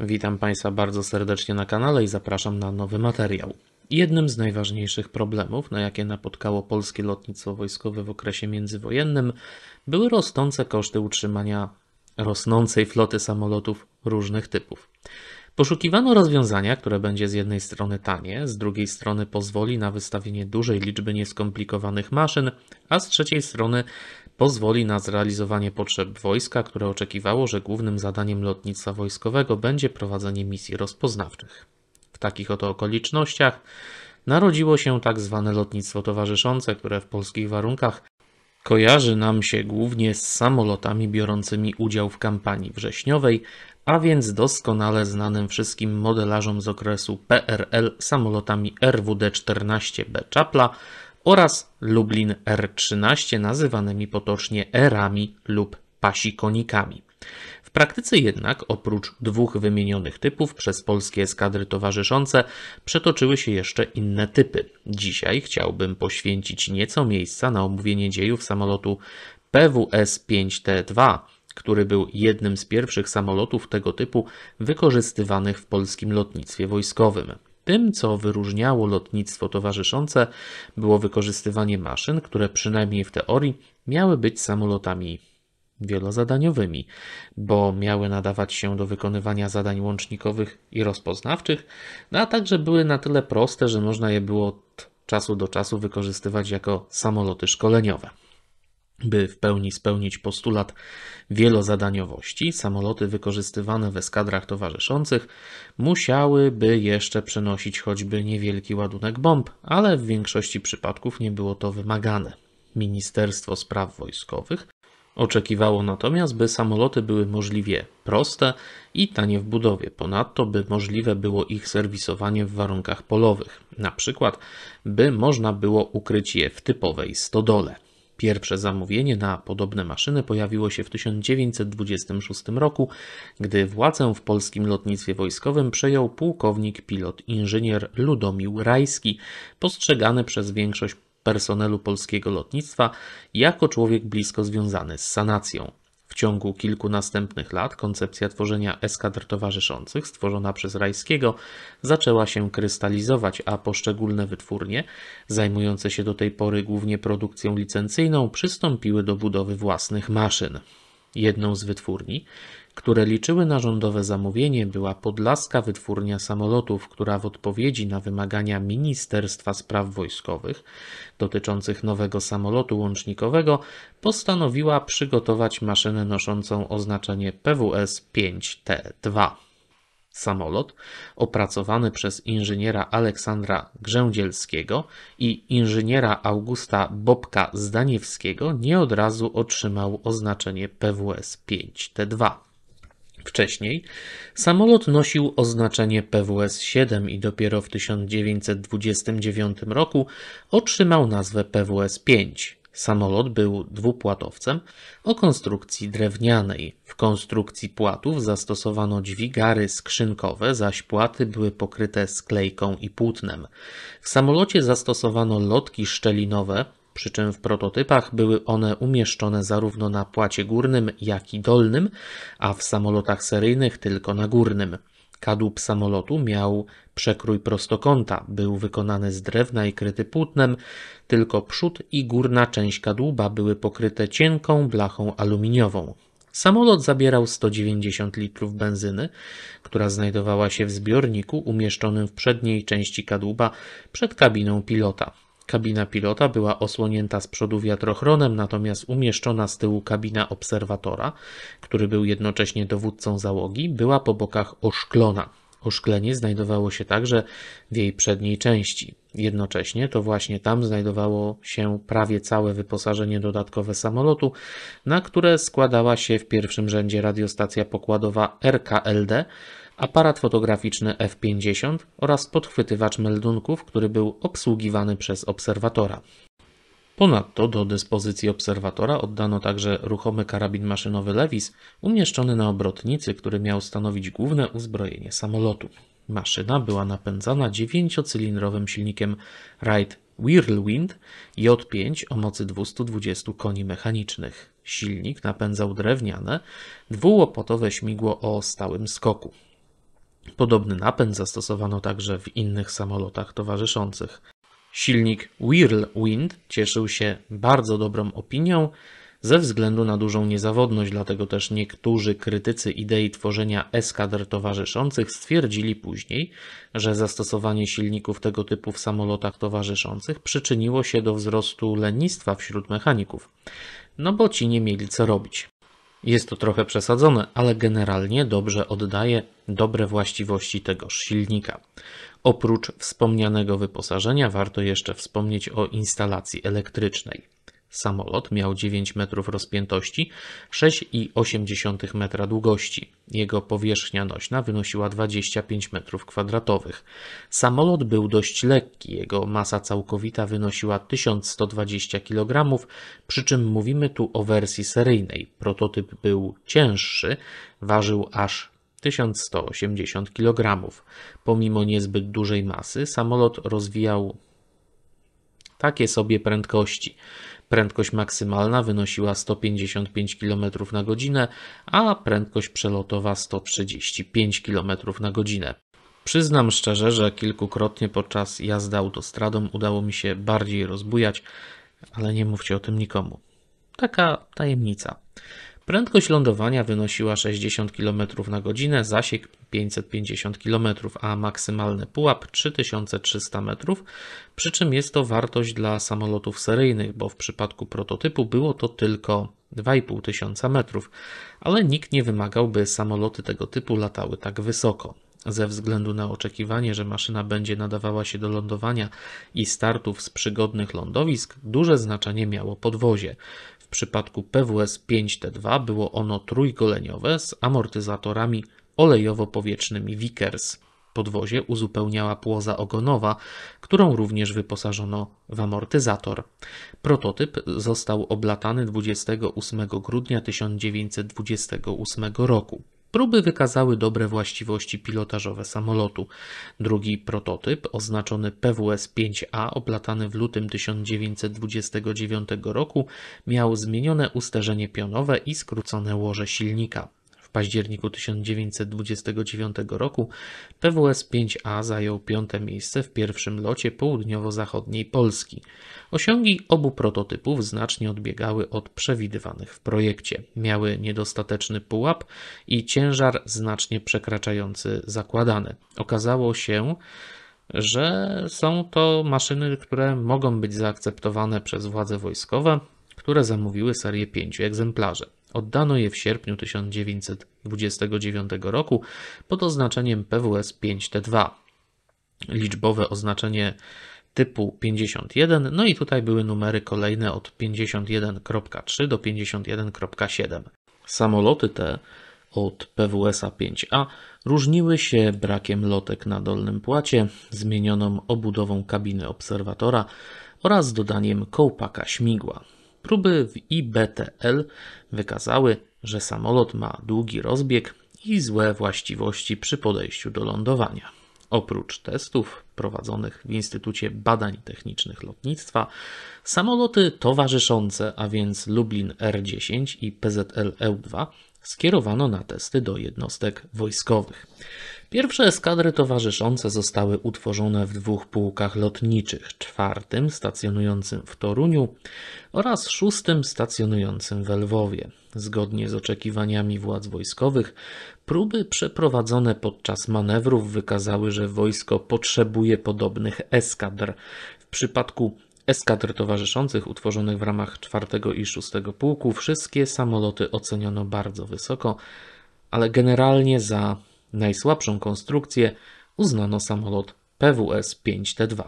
Witam Państwa bardzo serdecznie na kanale i zapraszam na nowy materiał. Jednym z najważniejszych problemów, na jakie napotkało polskie lotnictwo wojskowe w okresie międzywojennym, były rosnące koszty utrzymania rosnącej floty samolotów różnych typów. Poszukiwano rozwiązania, które będzie z jednej strony tanie, z drugiej strony pozwoli na wystawienie dużej liczby nieskomplikowanych maszyn, a z trzeciej strony pozwoli na zrealizowanie potrzeb wojska, które oczekiwało, że głównym zadaniem lotnictwa wojskowego będzie prowadzenie misji rozpoznawczych. W takich oto okolicznościach narodziło się tak zwane lotnictwo towarzyszące, które w polskich warunkach kojarzy nam się głównie z samolotami biorącymi udział w kampanii wrześniowej, a więc doskonale znanym wszystkim modelarzom z okresu PRL samolotami RWD-14B Czapla oraz Lublin R13, nazywanymi potocznie erami lub pasikonikami. W praktyce jednak, oprócz dwóch wymienionych typów przez polskie eskadry towarzyszące, przetoczyły się jeszcze inne typy. Dzisiaj chciałbym poświęcić nieco miejsca na omówienie dziejów samolotu PWS-5T2, który był jednym z pierwszych samolotów tego typu wykorzystywanych w polskim lotnictwie wojskowym. Tym, co wyróżniało lotnictwo towarzyszące, było wykorzystywanie maszyn, które przynajmniej w teorii miały być samolotami wielozadaniowymi, bo miały nadawać się do wykonywania zadań łącznikowych i rozpoznawczych, no a także były na tyle proste, że można je było od czasu do czasu wykorzystywać jako samoloty szkoleniowe. By w pełni spełnić postulat wielozadaniowości, samoloty wykorzystywane w eskadrach towarzyszących musiałyby jeszcze przenosić choćby niewielki ładunek bomb, ale w większości przypadków nie było to wymagane. Ministerstwo Spraw Wojskowych Oczekiwało natomiast, by samoloty były możliwie proste i tanie w budowie, ponadto by możliwe było ich serwisowanie w warunkach polowych, na przykład by można było ukryć je w typowej stodole. Pierwsze zamówienie na podobne maszyny pojawiło się w 1926 roku, gdy władzę w polskim lotnictwie wojskowym przejął pułkownik pilot inżynier Ludomił Rajski, postrzegany przez większość personelu polskiego lotnictwa jako człowiek blisko związany z sanacją. W ciągu kilku następnych lat koncepcja tworzenia eskadr towarzyszących stworzona przez Rajskiego zaczęła się krystalizować, a poszczególne wytwórnie, zajmujące się do tej pory głównie produkcją licencyjną, przystąpiły do budowy własnych maszyn. Jedną z wytwórni, które liczyły na rządowe zamówienie, była podlaska wytwórnia samolotów, która w odpowiedzi na wymagania Ministerstwa Spraw Wojskowych dotyczących nowego samolotu łącznikowego postanowiła przygotować maszynę noszącą oznaczenie PWS-5T2. Samolot, opracowany przez inżyniera Aleksandra Grzędzielskiego i inżyniera Augusta Bobka Zdaniewskiego, nie od razu otrzymał oznaczenie PWS-5T2 wcześniej, samolot nosił oznaczenie PWS-7 i dopiero w 1929 roku otrzymał nazwę PWS-5. Samolot był dwupłatowcem o konstrukcji drewnianej. W konstrukcji płatów zastosowano dźwigary skrzynkowe, zaś płaty były pokryte sklejką i płótnem. W samolocie zastosowano lotki szczelinowe przy czym w prototypach były one umieszczone zarówno na płacie górnym, jak i dolnym, a w samolotach seryjnych tylko na górnym. Kadłub samolotu miał przekrój prostokąta, był wykonany z drewna i kryty płótnem, tylko przód i górna część kadłuba były pokryte cienką blachą aluminiową. Samolot zabierał 190 litrów benzyny, która znajdowała się w zbiorniku umieszczonym w przedniej części kadłuba przed kabiną pilota. Kabina pilota była osłonięta z przodu wiatrochronem, natomiast umieszczona z tyłu kabina obserwatora, który był jednocześnie dowódcą załogi, była po bokach oszklona. Oszklenie znajdowało się także w jej przedniej części. Jednocześnie to właśnie tam znajdowało się prawie całe wyposażenie dodatkowe samolotu, na które składała się w pierwszym rzędzie radiostacja pokładowa RKLD, aparat fotograficzny F50 oraz podchwytywacz meldunków, który był obsługiwany przez obserwatora. Ponadto do dyspozycji obserwatora oddano także ruchomy karabin maszynowy Lewis umieszczony na obrotnicy, który miał stanowić główne uzbrojenie samolotu. Maszyna była napędzana dziewięciocylindrowym silnikiem Wright Whirlwind J5 o mocy 220 koni mechanicznych. Silnik napędzał drewniane, dwułopotowe śmigło o stałym skoku. Podobny napęd zastosowano także w innych samolotach towarzyszących. Silnik Whirlwind cieszył się bardzo dobrą opinią ze względu na dużą niezawodność, dlatego też niektórzy krytycy idei tworzenia eskadr towarzyszących stwierdzili później, że zastosowanie silników tego typu w samolotach towarzyszących przyczyniło się do wzrostu lenistwa wśród mechaników, no bo ci nie mieli co robić. Jest to trochę przesadzone, ale generalnie dobrze oddaje dobre właściwości tegoż silnika. Oprócz wspomnianego wyposażenia warto jeszcze wspomnieć o instalacji elektrycznej. Samolot miał 9 metrów rozpiętości, 6,8 metra długości. Jego powierzchnia nośna wynosiła 25 metrów kwadratowych. Samolot był dość lekki, jego masa całkowita wynosiła 1120 kg, przy czym mówimy tu o wersji seryjnej. Prototyp był cięższy, ważył aż 1180 kg. Pomimo niezbyt dużej masy, samolot rozwijał takie sobie prędkości. Prędkość maksymalna wynosiła 155 km na godzinę, a prędkość przelotowa 135 km na godzinę. Przyznam szczerze, że kilkukrotnie podczas jazdy autostradą udało mi się bardziej rozbujać, ale nie mówcie o tym nikomu. Taka tajemnica. Prędkość lądowania wynosiła 60 km na godzinę, zasięg 550 km, a maksymalny pułap 3300 m. przy czym jest to wartość dla samolotów seryjnych, bo w przypadku prototypu było to tylko 2500 metrów, ale nikt nie wymagał, by samoloty tego typu latały tak wysoko. Ze względu na oczekiwanie, że maszyna będzie nadawała się do lądowania i startów z przygodnych lądowisk, duże znaczenie miało podwozie. W przypadku PWS 5T2 było ono trójkoleniowe z amortyzatorami olejowo-powietrznymi Vickers. Podwozie uzupełniała płoza ogonowa, którą również wyposażono w amortyzator. Prototyp został oblatany 28 grudnia 1928 roku. Próby wykazały dobre właściwości pilotażowe samolotu. Drugi prototyp, oznaczony PWS-5A, oplatany w lutym 1929 roku, miał zmienione usterzenie pionowe i skrócone łoże silnika. W październiku 1929 roku PWS-5A zajął piąte miejsce w pierwszym locie południowo-zachodniej Polski. Osiągi obu prototypów znacznie odbiegały od przewidywanych w projekcie. Miały niedostateczny pułap i ciężar znacznie przekraczający zakładane. Okazało się, że są to maszyny, które mogą być zaakceptowane przez władze wojskowe, które zamówiły serię pięciu egzemplarzy. Oddano je w sierpniu 1929 roku pod oznaczeniem PWS 5T2. Liczbowe oznaczenie typu 51, no i tutaj były numery kolejne od 51.3 do 51.7. Samoloty te od PWS-a 5A różniły się brakiem lotek na dolnym płacie, zmienioną obudową kabiny obserwatora oraz dodaniem kołpaka śmigła. Próby w IBTL wykazały, że samolot ma długi rozbieg i złe właściwości przy podejściu do lądowania. Oprócz testów prowadzonych w Instytucie Badań Technicznych Lotnictwa, samoloty towarzyszące, a więc Lublin R10 i PZL EU2, skierowano na testy do jednostek wojskowych. Pierwsze eskadry towarzyszące zostały utworzone w dwóch pułkach lotniczych, czwartym stacjonującym w Toruniu oraz szóstym stacjonującym w Lwowie. Zgodnie z oczekiwaniami władz wojskowych, próby przeprowadzone podczas manewrów wykazały, że wojsko potrzebuje podobnych eskadr. W przypadku eskadr towarzyszących utworzonych w ramach czwartego i szóstego pułku wszystkie samoloty oceniono bardzo wysoko, ale generalnie za Najsłabszą konstrukcję uznano samolot PWS-5T2.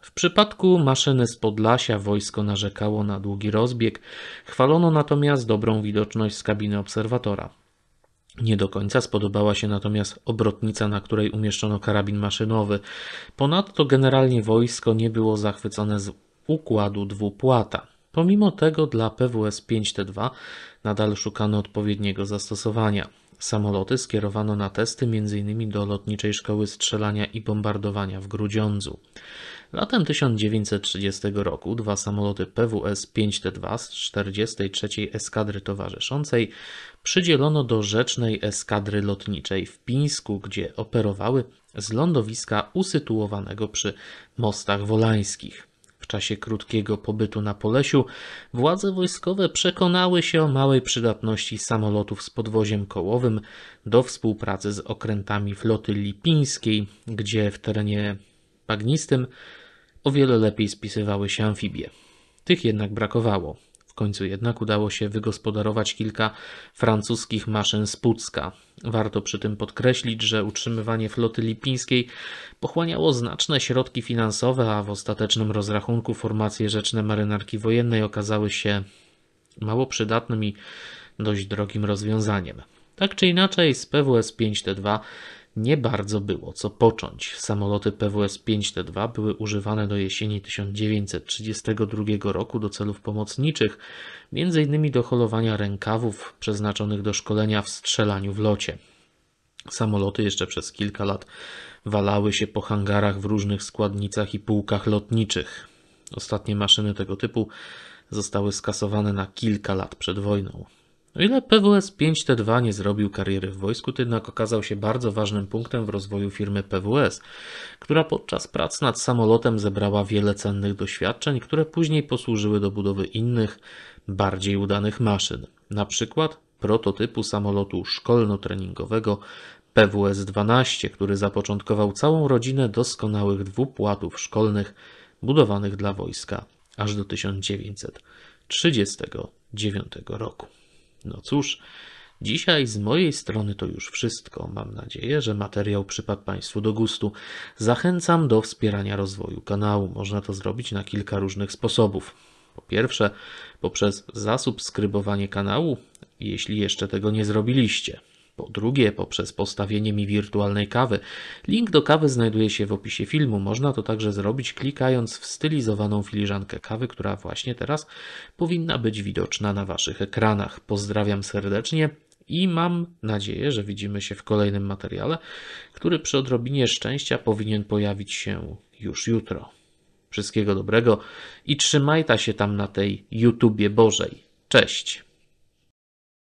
W przypadku maszyny z Podlasia wojsko narzekało na długi rozbieg, chwalono natomiast dobrą widoczność z kabiny obserwatora. Nie do końca spodobała się natomiast obrotnica, na której umieszczono karabin maszynowy. Ponadto generalnie wojsko nie było zachwycone z układu dwupłata. Pomimo tego dla PWS-5T2 nadal szukano odpowiedniego zastosowania. Samoloty skierowano na testy m.in. do Lotniczej Szkoły Strzelania i Bombardowania w Grudziądzu. Latem 1930 roku dwa samoloty PWS-5T2 z 43 Eskadry Towarzyszącej przydzielono do Rzecznej Eskadry Lotniczej w Pińsku, gdzie operowały z lądowiska usytuowanego przy mostach wolańskich czasie krótkiego pobytu na Polesiu władze wojskowe przekonały się o małej przydatności samolotów z podwoziem kołowym do współpracy z okrętami floty lipińskiej, gdzie w terenie bagnistym o wiele lepiej spisywały się amfibie. Tych jednak brakowało końcu jednak udało się wygospodarować kilka francuskich maszyn z Pucka. Warto przy tym podkreślić, że utrzymywanie floty lipińskiej pochłaniało znaczne środki finansowe, a w ostatecznym rozrachunku formacje rzeczne marynarki wojennej okazały się mało przydatnym i dość drogim rozwiązaniem. Tak czy inaczej, z PWS 5T2 nie bardzo było co począć. Samoloty PWS-5T2 były używane do jesieni 1932 roku do celów pomocniczych, m.in. do holowania rękawów przeznaczonych do szkolenia w strzelaniu w locie. Samoloty jeszcze przez kilka lat walały się po hangarach w różnych składnicach i pułkach lotniczych. Ostatnie maszyny tego typu zostały skasowane na kilka lat przed wojną. O no ile PWS 5T2 nie zrobił kariery w wojsku, to jednak okazał się bardzo ważnym punktem w rozwoju firmy PWS, która podczas prac nad samolotem zebrała wiele cennych doświadczeń, które później posłużyły do budowy innych, bardziej udanych maszyn, na przykład prototypu samolotu szkolno-treningowego PWS-12, który zapoczątkował całą rodzinę doskonałych dwupłatów szkolnych budowanych dla wojska aż do 1939 roku. No cóż, Dzisiaj z mojej strony to już wszystko. Mam nadzieję, że materiał przypadł Państwu do gustu. Zachęcam do wspierania rozwoju kanału. Można to zrobić na kilka różnych sposobów. Po pierwsze, poprzez zasubskrybowanie kanału, jeśli jeszcze tego nie zrobiliście. Po drugie, poprzez postawienie mi wirtualnej kawy. Link do kawy znajduje się w opisie filmu. Można to także zrobić klikając w stylizowaną filiżankę kawy, która właśnie teraz powinna być widoczna na Waszych ekranach. Pozdrawiam serdecznie i mam nadzieję, że widzimy się w kolejnym materiale, który przy odrobinie szczęścia powinien pojawić się już jutro. Wszystkiego dobrego i trzymajta się tam na tej YouTubie Bożej. Cześć!